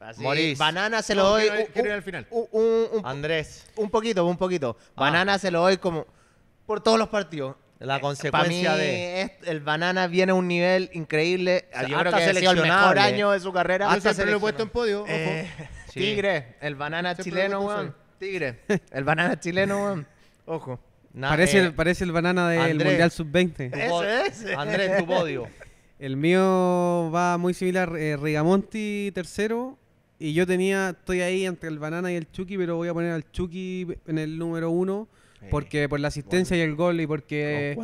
Así, Banana se lo doy. quiero un- al final. Un, Andrés, un poquito, un poquito. Ah. Banana se lo doy como. Por todos los partidos. la eh, consecuencia de. es- el Banana viene a un nivel increíble. Yo creo que ha sido el mejor año de su carrera. lo he puesto en podio, ojo. Eh, Tigre, el banana chileno, weón. Tigre, el banana chileno, weón. Ojo. Eh, parece, el, banana del Mundial Sub-20. Ese, es Andrés, tu podio. El mío va muy similar. Eh, Rigamonti tercero. Y yo tenía, estoy ahí entre el banana y el Chucky, pero voy a poner al Chucky en el número uno. Porque por la asistencia y el gol y porque.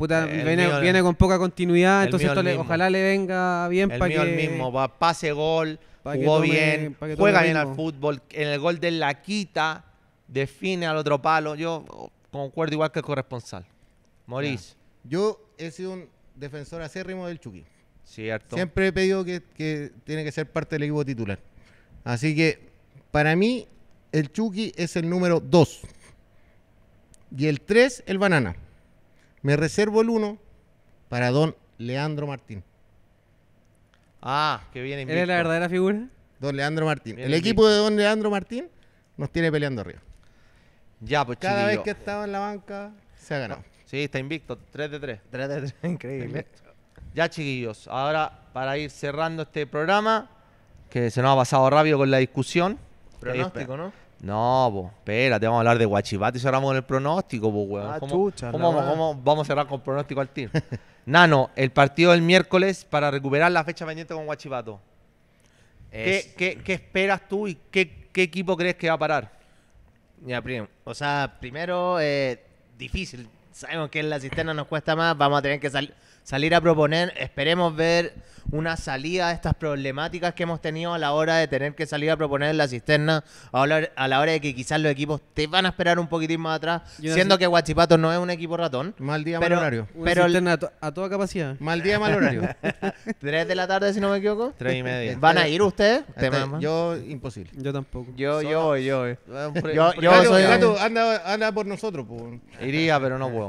viene, con poca continuidad, entonces ojalá le venga bien para que. El mismo, pase gol, jugó bien, juega bien al fútbol, en el gol de la quita, define al otro palo. Yo concuerdo igual que el corresponsal. Morís. Yo he sido un defensor acérrimo del Chucky. Cierto. Siempre he pedido que, tiene que ser parte del equipo titular. Así que, para mí, el Chucky es el número 2. Y el 3, el banana. Me reservo el 1 para don Leandro Martín. Ah, que viene invicto. la verdadera figura? Don Leandro Martín. el equipo de don Leandro Martín nos tiene peleando arriba. Ya, pues Cada vez que estaba en la banca, se ha ganado. Sí, está invicto, 3 de 3. 3 de 3, increíble. Ya, chiquillos, ahora para ir cerrando este programa, que se nos ha pasado rápido con la discusión. Pronóstico, ¿no? No, po, te vamos a hablar de guachivato y cerramos con el pronóstico, po, weón. Ah, chucha, cómo, vamos a cerrar con pronóstico al tiro? Nano, el partido del miércoles para recuperar la fecha pendiente con guachivato. ¿Qué, esperas tú y qué equipo crees que va a parar? Ya, primo. O sea, primero, eh, difícil. Sabemos que en la cisterna nos cuesta más. Vamos a tener que salir a proponer. Esperemos ver una salida de estas problemáticas que hemos tenido a la hora de tener que salir a proponer en la cisterna, a la, a la hora de que quizás los equipos te van a esperar un poquitín más atrás, siendo que Guachipato no es un equipo ratón. Mal día, mal horario. a, toda capacidad. Mal día, mal horario. ¿Tres de la tarde, si no me equivoco? Tres y media. ¿Van a ir ustedes? Este, yo, imposible. Yo tampoco. Yo, yo yo Yo, yo soy... yo anda, anda por nosotros, pues. Iría, pero no puedo.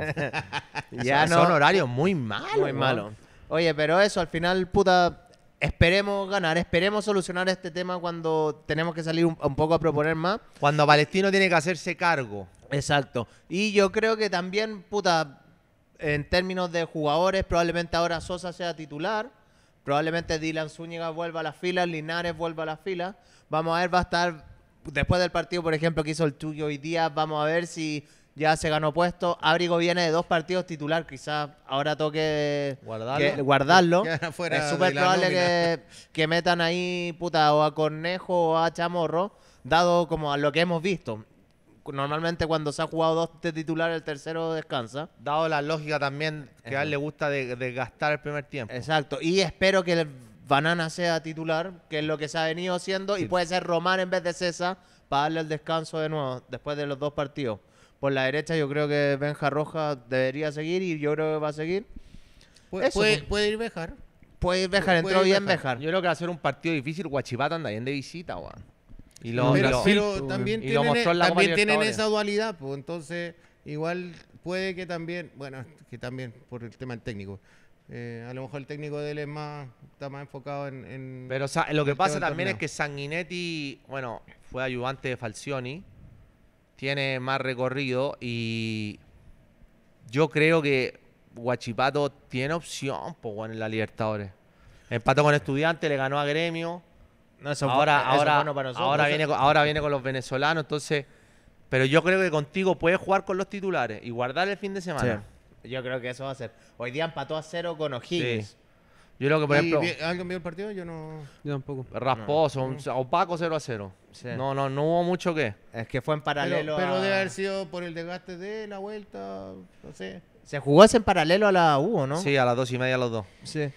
ya no. Son horarios muy malos. Muy malos. Oye, pero eso, al final, puta, esperemos ganar, esperemos solucionar este tema cuando tenemos que salir un, poco a proponer más. Cuando Palestino tiene que hacerse cargo. Exacto. Y yo creo que también, puta, en términos de jugadores, probablemente ahora Sosa sea titular. Probablemente Dylan Zúñiga vuelva a las filas, Linares vuelva a las filas. Vamos a ver, va a estar, después del partido, por ejemplo, que hizo el Tuyo hoy día, vamos a ver si ya se ganó puesto. abrigo viene de dos partidos titular, quizás ahora toque guardarlo. es súper probable que, metan ahí puta o a Cornejo o a Chamorro, dado como a lo que hemos visto. Normalmente cuando se ha jugado dos de titular, el tercero descansa. Dado la lógica también que a él le gusta de gastar el primer tiempo. Exacto. Y espero que el Banana sea titular, que es lo que se ha venido haciendo, y puede ser Román en vez de César para darle el descanso de nuevo después de los dos partidos. Por la derecha yo creo que Benja Roja debería seguir y yo creo que va a seguir. Pues. Puede, ir Bejar. Puede ir Bejar, entró bien Bejar. Yo creo que va a ser un partido difícil. Guachipata anda bien de visita, Y pero, también, tienen, e, esa dualidad, pues entonces igual puede que también, bueno, que también por el tema del técnico. Eh, a lo mejor el técnico de él más, está más enfocado en... pero lo que pasa también es que Sanguinetti, bueno, fue ayudante de Falcioni tiene más recorrido y yo creo que Guachipato tiene opción por en la Libertadores. Empató con Estudiantes, le ganó a Gremio. eso ahora, ahora, bueno para nosotros, ahora, viene, con, ahora viene con los venezolanos, entonces. Pero yo creo que contigo puedes jugar con los titulares y guardar el fin de semana. Yo creo que eso va a ser. Hoy día empató a cero con O'Higgins. Yo creo que, por ejemplo. ¿Alguien el partido? Yo no. Yo tampoco. Rasposo, opaco 0 a 0. No, no, no hubo mucho que. Es que fue en paralelo. Pero, debe haber sido por el desgaste de la vuelta, no sé. Se jugó ese en paralelo a la U, ¿no? Sí, a las dos y media, a los dos. Sí.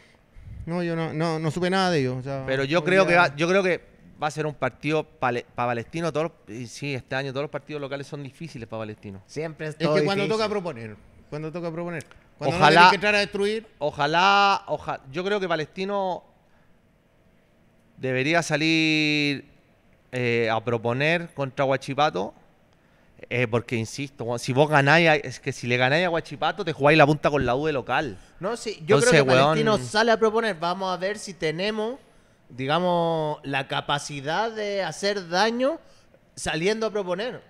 No, yo no, no, no supe nada de ellos. pero yo creo, que va, yo creo que va a ser un partido para Palestino. sí, este año todos los partidos locales son difíciles para Palestino. Siempre es Es que cuando toca proponer. Cuando toca proponer ojalá, destruir. Ojalá, Yo creo que Palestino debería salir eh, a proponer contra Guachipato. Eh, porque insisto, si vos ganáis, es que si le ganáis a Guachipato, te jugáis la punta con la U de local. No, sí, yo creo que Palestino sale a proponer. Vamos a ver si tenemos, digamos, la capacidad de hacer daño saliendo a proponer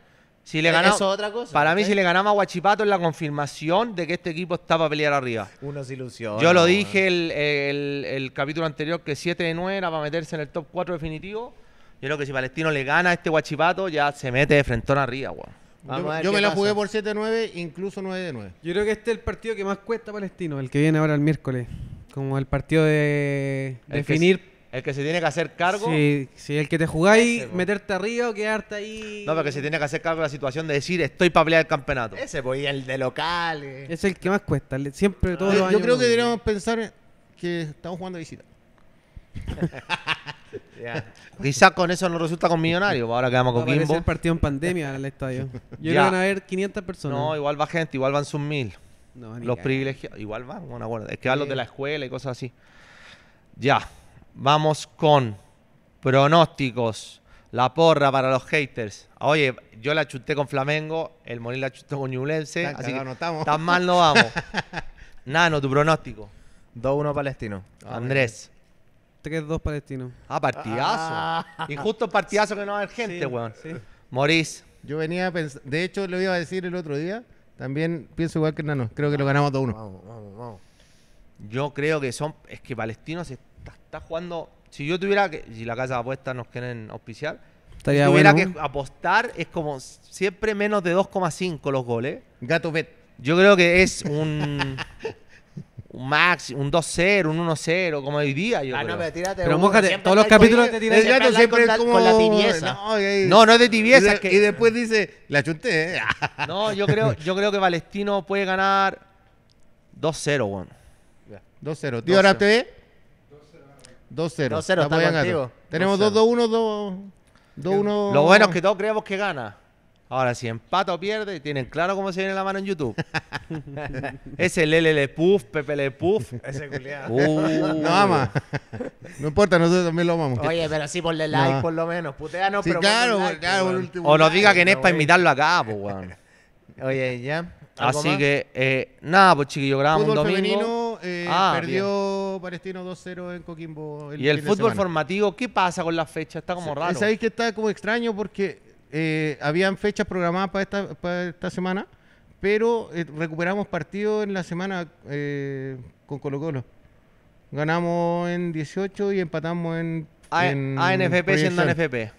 le eh, otra cosa. Para mí, si le ganamos a Guachipato es la confirmación de que este equipo está para pelear arriba. una ilusión Yo lo dije el, el, capítulo anterior que 7 de 9 era para meterse en el top 4 definitivo. Yo creo que si Palestino le gana a este Guachipato, ya se mete de frentón arriba, Yo, me la jugué por 7-9, incluso 9-9. Yo creo que este es el partido que más cuesta Palestino, el que viene ahora el miércoles. Como el partido de definir el que se tiene que hacer cargo. Sí, el que te jugáis, meterte arriba quedarte ahí. No, pero que se tiene que hacer cargo de la situación de decir estoy para pelear el campeonato. Ese, pues, y el de local. Eh. Es el que más cuesta. Siempre, todos Yo creo que deberíamos pensar que estamos jugando a visita. quizá Quizás con eso no resulta con Millonario. Ahora quedamos vamos con es el partido en pandemia en el estadio. Yo a ver 500 personas. No, igual va gente, igual van sus mil. los privilegiados, igual van, bueno, bueno, es que van los de la escuela y cosas así. Ya. Vamos con pronósticos. La porra para los haters. Oye, yo la chuté con Flamengo, el Molín la chutó con Ñublense. Así que tan mal no vamos. Nano, tu pronóstico. 2-1 Palestino. Andrés. 3-2 Palestino. Ah, ah partidazo. Y ah. Injusto partidazo que no va a haber gente, weón. Morís. Yo venía a pensar... de hecho lo iba a decir el otro día, también pienso igual que Nano, creo que lo ganamos 2-1. Vamos, vamos, vamos. Yo creo que son, es que palestinos estás jugando. Si yo tuviera que. Si la casa de apuestas nos quieren auspiciar. Estaría si tuviera que apostar, es como siempre menos de 2,5 los goles. Gato Bet. Yo creo que es un. un max, un 2-0, un 1-0, como hoy día. Yo ah, pero tírate. todos los capítulos te gato siempre, siempre con, como... con la tibieza. No, no, es de tibieza. Y, después dice, la chunté. ¿eh? no, yo creo, yo creo que Palestino puede ganar 2-0, bueno. 2-0. ¿Tío te ves? 2-0. 2-0, está Tenemos 2-2-1, 2-1. Lo bueno es que todos creemos que gana. Ahora, si empata o pierde, tienen claro cómo se viene la mano en YouTube. Ese le Puff, Pepe Le Puff. Ese culiado. no uh. No importa, nosotros también lo amamos. Oye, pero sí, ponle like por lo menos. Puteanos, sí, pero. Claro, claro, último. O nos diga que no, es para invitarlo acá, pues, weón. Oye, ya. Así que, eh, nada, pues chiquillo, grabamos un domingo. Femenino eh, ah, perdió Palestino 2-0 en Coquimbo. ¿Y el fútbol formativo qué pasa con las fechas? Está como raro. Sabéis que está como extraño porque eh, habían fechas programadas para esta, semana, pero eh, recuperamos partidos en la semana con Colo Colo. Ganamos en 18 y empatamos en... ANFP siendo ANFP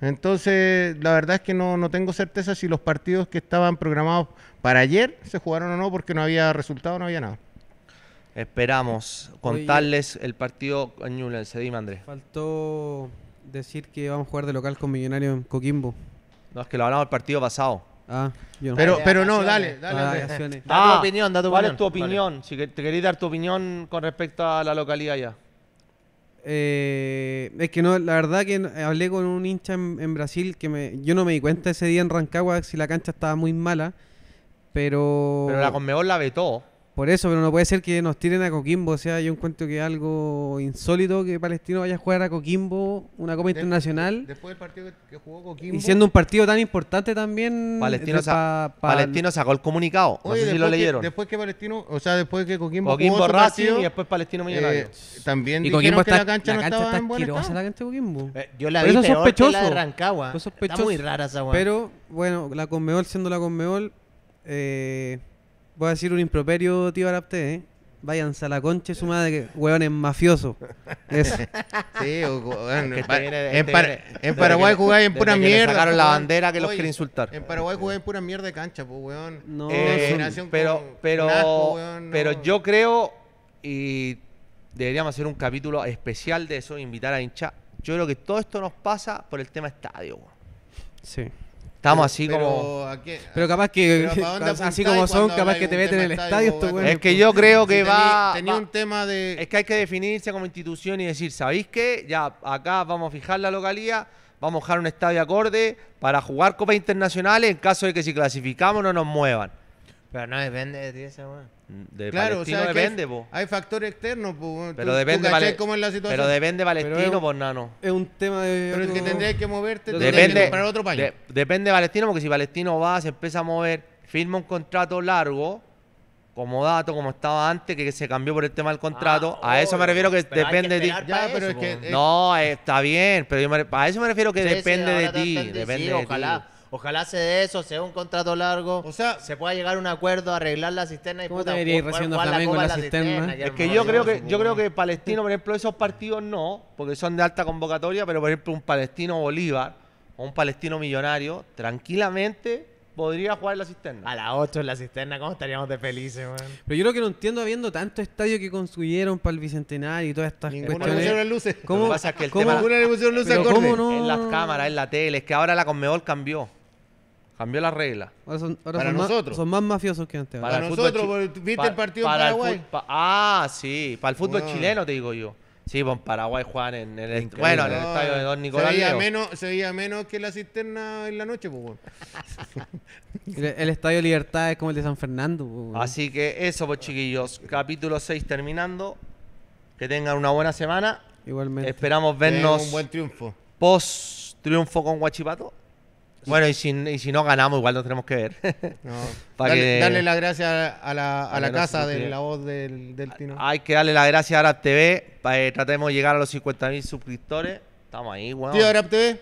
Entonces, la verdad es que no, tengo certeza si los partidos que estaban programados para ayer se jugaron o no, porque no había resultado, no había nada. Esperamos contarles el partido con se dime Andrés. Faltó decir que vamos a jugar de local con Millonarios en Coquimbo. No, es que lo hablamos el partido pasado. Ah, yo no. Pero, pero no, dale, dale. dale. tu ah, opinión, da tu ¿Cuál es tu opinión? Si te querés dar tu opinión con respecto a la localidad ya. Eh, es que no, la verdad que hablé con un hincha en, Brasil que me, yo no me di cuenta ese día en Rancagua si la cancha estaba muy mala, pero... Pero la Conmebol la vetó. Por eso, pero no puede ser que nos tiren a Coquimbo. O sea, yo encuentro que es algo insólito que Palestino vaya a jugar a Coquimbo, una Copa Internacional. Después del partido que jugó Coquimbo. Y siendo un partido tan importante también. Palestino, eh, sacó el comunicado. no sé si lo leyeron. después que Palestino, o sea, después que Coquimbo. Coquimbo jugó y después Palestino Millonario. Eh, también y Coquimbo está, la cancha, no está en la cancha de Coquimbo. Eh, yo la vi pero peor que la de Rancagua. Está muy rara esa Pero bueno, la Conmeol siendo la Conmeol, Eh, Voy a decir un improperio, tío Arapte, ¿eh? a la concha su madre, que weón es mafioso. Sí, o, en, en, Paraguay jugáis en pura mierda. Sacaron la bandera que los quiere insultar. En Paraguay jugáis en pura mierda de cancha, pues, weón. No, Eh, pero, pero, pero yo creo, y deberíamos hacer un capítulo especial de eso, invitar a hincha. Yo creo que todo esto nos pasa por el tema estadio, weón. Sí. Estamos así como. Pero capaz que. así como son, capaz que te meten en el estadio. Es que yo creo que va. Tenía un tema de. Es que hay que definirse como institución y decir, ¿sabéis qué? Ya, acá vamos a fijar la localía, vamos a dejar un estadio acorde para jugar copas internacionales en caso de que si clasificamos no nos muevan. Pero no depende de esa ese mm, claro, o sea, depende, hay, factores externos, externo, Pero depende, es la situación. Pero depende Palestino, pues nano. Es un tema de. Pero el que tendría que moverte depende, para otro país. De, depende Palestino, porque si Palestino va, se empieza a mover, firma un contrato largo, como dato, como estaba antes, que, se cambió por el tema del contrato. Ah, a eso me refiero que depende de ti. no, está bien, pero yo a eso me refiero que depende de ti. Depende ojalá. Ojalá sea de eso, sea un contrato largo. O sea, se pueda llegar a un acuerdo, arreglar la cisterna y ¿Cómo puta, ir recibiendo la, la, cisterna? es que yo creo que yo creo que Palestino, por ejemplo, esos partidos no, porque son de alta convocatoria, pero por ejemplo un Palestino Bolívar o un Palestino Millonario tranquilamente podría jugar en la cisterna. A las 8 en la cisterna, ¿cómo estaríamos de felices, man? Pero yo creo que no entiendo, habiendo tanto estadio que construyeron para el Bicentenario y todas estas Ninguna luces. ¿Cómo? ¿Cómo? luces En las cámaras, en la tele. Es que ahora la Conmebol cambió. Cambió la regla. son, para nosotros. Más, son más mafiosos que antes. Para, nosotros, ¿viste el partido en Paraguay? ah, sí. Para el fútbol chileno, te digo yo. Sí, pues Paraguay juegan en el, bueno, en el estadio de Don Nicolás. Se veía, menos, se menos que la cisterna en la noche, pues, el, estadio Libertad es como el de San Fernando, pues, Así que eso, pues, chiquillos. Capítulo 6 terminando. Que tengan una buena semana. Igualmente. Esperamos vernos. un buen triunfo. Post triunfo con Guachipato. Bueno, y si, no ganamos, igual nos tenemos que ver. No. Para dale, la gracia a la, a la casa de la voz del, Tino. Hay que darle la gracia a Arab TV. Para que tratemos de llegar a los 50.000 suscriptores. Estamos ahí, guau. ¿Tío Arab TV?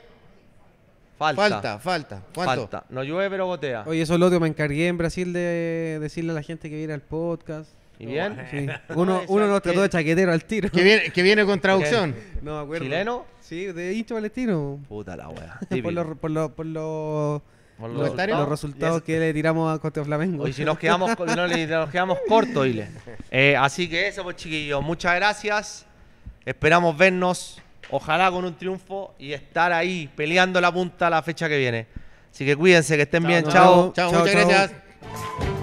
Falta. Falta, falta. Falta. No llueve, pero gotea. Oye, eso es lo que me encargué en Brasil de decirle a la gente que viera el podcast. ¿Y bien? Uno, uno nos trató de chaquetero al tiro. Que viene, con traducción. No, acuerdo. ¿Chileno? Sí, de hincho palestino. Puta la wea. por los por los, resultados? que le tiramos a Costa Flamengo. Y si nos quedamos, no, nos quedamos cortos, dile. Eh, así que eso, pues chiquillos, muchas gracias. Esperamos vernos, ojalá con un triunfo y estar ahí peleando la punta la fecha que viene. Así que cuídense, que estén bien. chao. Chao, Muchas gracias.